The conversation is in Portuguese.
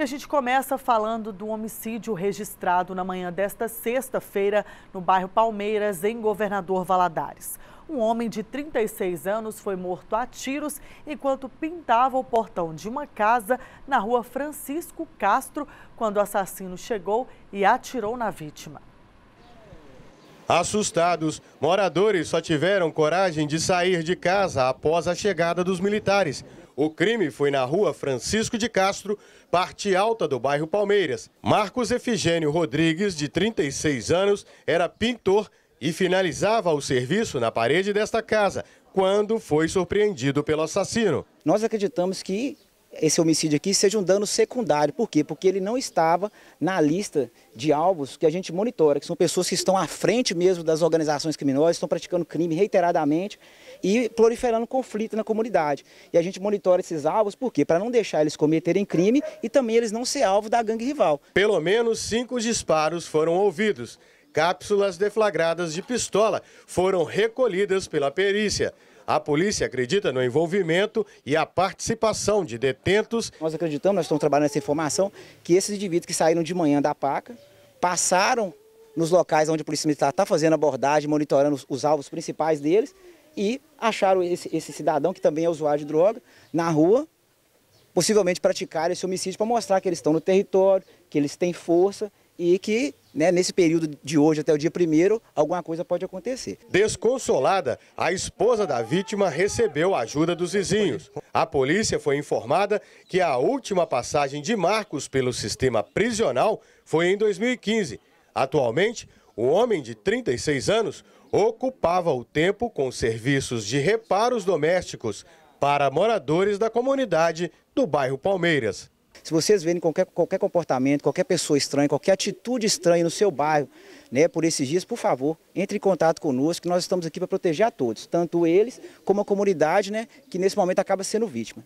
E a gente começa falando do homicídio registrado na manhã desta sexta-feira no bairro Palmeiras, em Governador Valadares. Um homem de 36 anos foi morto a tiros enquanto pintava o portão de uma casa na rua Francisco Castro, quando o assassino chegou e atirou na vítima. Assustados, moradores só tiveram coragem de sair de casa após a chegada dos militares. O crime foi na rua Francisco de Castro, parte alta do bairro Palmeiras. Marcos Efigênio Rodrigues, de 36 anos, era pintor e finalizava o serviço na parede desta casa, quando foi surpreendido pelo assassino. Nós acreditamos que esse homicídio aqui seja um dano secundário. Por quê? Porque ele não estava na lista de alvos que a gente monitora, que são pessoas que estão à frente mesmo das organizações criminosas, estão praticando crime reiteradamente e proliferando conflito na comunidade. E a gente monitora esses alvos, por quê? Para não deixar eles cometerem crime e também eles não ser alvo da gangue rival. Pelo menos cinco disparos foram ouvidos. Cápsulas deflagradas de pistola foram recolhidas pela perícia. A polícia acredita no envolvimento e a participação de detentos. Nós acreditamos, nós estamos trabalhando essa informação, que esses indivíduos que saíram de manhã da PACA passaram nos locais onde a Polícia Militar está fazendo abordagem, monitorando os, os alvos principais deles e acharam esse, esse, cidadão, que também é usuário de droga, na rua, possivelmente praticar esse homicídio para mostrar que eles estão no território, que eles têm força e que né, nesse período de hoje até o dia primeiro, alguma coisa pode acontecer. Desconsolada, a esposa da vítima recebeu a ajuda dos vizinhos. A polícia foi informada que a última passagem de Marcos pelo sistema prisional foi em 2015. Atualmente, o homem de 36 anos ocupava o tempo com serviços de reparos domésticos para moradores da comunidade do bairro Palmeiras. Se vocês verem qualquer, qualquer comportamento, qualquer pessoa estranha, qualquer atitude estranha no seu bairro, né, por esses dias, por favor, entre em contato conosco, que nós estamos aqui para proteger a todos, tanto eles como a comunidade, né, que nesse momento acaba sendo vítima.